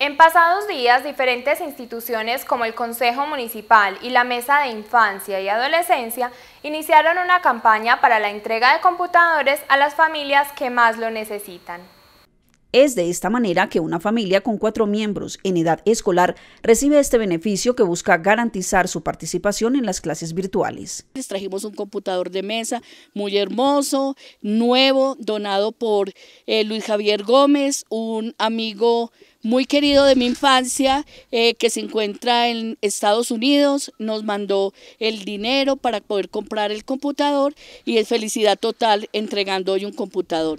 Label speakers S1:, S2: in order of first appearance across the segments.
S1: En pasados días, diferentes instituciones como el Consejo Municipal y la Mesa de Infancia y Adolescencia iniciaron una campaña para la entrega de computadores a las familias que más lo necesitan.
S2: Es de esta manera que una familia con cuatro miembros en edad escolar recibe este beneficio que busca garantizar su participación en las clases virtuales.
S3: Les trajimos un computador de mesa muy hermoso, nuevo, donado por eh, Luis Javier Gómez, un amigo muy querido de mi infancia eh, que se encuentra en Estados Unidos, nos mandó el dinero para poder comprar el computador y es felicidad total entregando hoy un computador.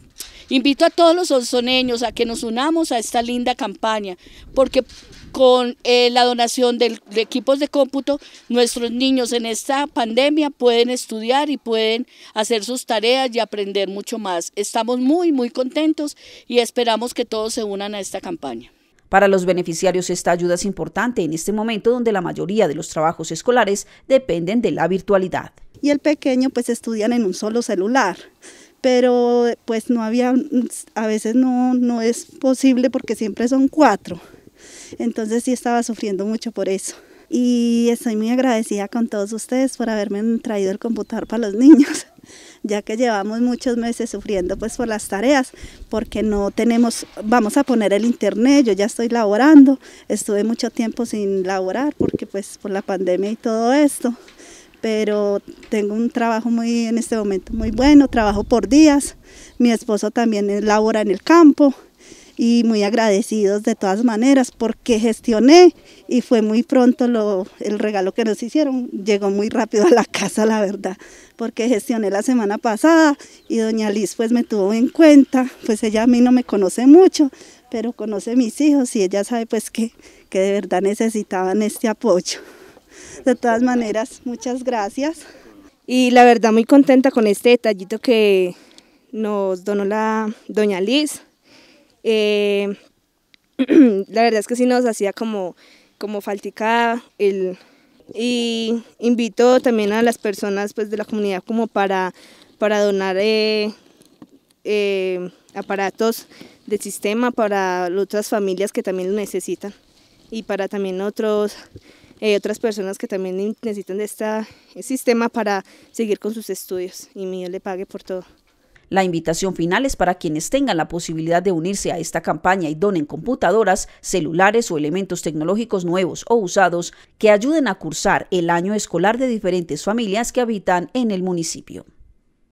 S3: Invito a todos los ozoneños a que nos unamos a esta linda campaña, porque con eh, la donación de, equipos de cómputo, nuestros niños en esta pandemia pueden estudiar y pueden hacer sus tareas y aprender mucho más. Estamos muy, muy contentos y esperamos que todos se unan a esta campaña.
S2: Para los beneficiarios esta ayuda es importante en este momento donde la mayoría de los trabajos escolares dependen de la virtualidad.
S4: Y el pequeño pues estudian en un solo celular pero pues no había, a veces no, no es posible porque siempre son cuatro. Entonces sí estaba sufriendo mucho por eso. Y estoy muy agradecida con todos ustedes por haberme traído el computador para los niños, ya que llevamos muchos meses sufriendo pues por las tareas, porque no tenemos, vamos a poner el internet, yo ya estoy laborando, estuve mucho tiempo sin laborar porque pues por la pandemia y todo esto pero tengo un trabajo muy en este momento muy bueno, trabajo por días, mi esposo también eh, labora en el campo y muy agradecidos de todas maneras porque gestioné y fue muy pronto el regalo que nos hicieron, llegó muy rápido a la casa la verdad, porque gestioné la semana pasada y doña Liz pues me tuvo en cuenta, pues ella a mí no me conoce mucho, pero conoce mis hijos y ella sabe pues que, que de verdad necesitaban este apoyo. De todas maneras, muchas gracias. Y la verdad muy contenta con este detallito que
S1: nos donó la doña Liz. Eh, la verdad es que sí nos hacía como, como faltica el... Y invito también a las personas pues, de la comunidad como para, para donar eh, eh, aparatos de sistema para otras familias que también lo necesitan y para también otros hay eh, otras personas que también necesitan de este sistema para seguir con sus estudios y mi le pague por todo.
S2: La invitación final es para quienes tengan la posibilidad de unirse a esta campaña y donen computadoras, celulares o elementos tecnológicos nuevos o usados que ayuden a cursar el año escolar de diferentes familias que habitan en el municipio.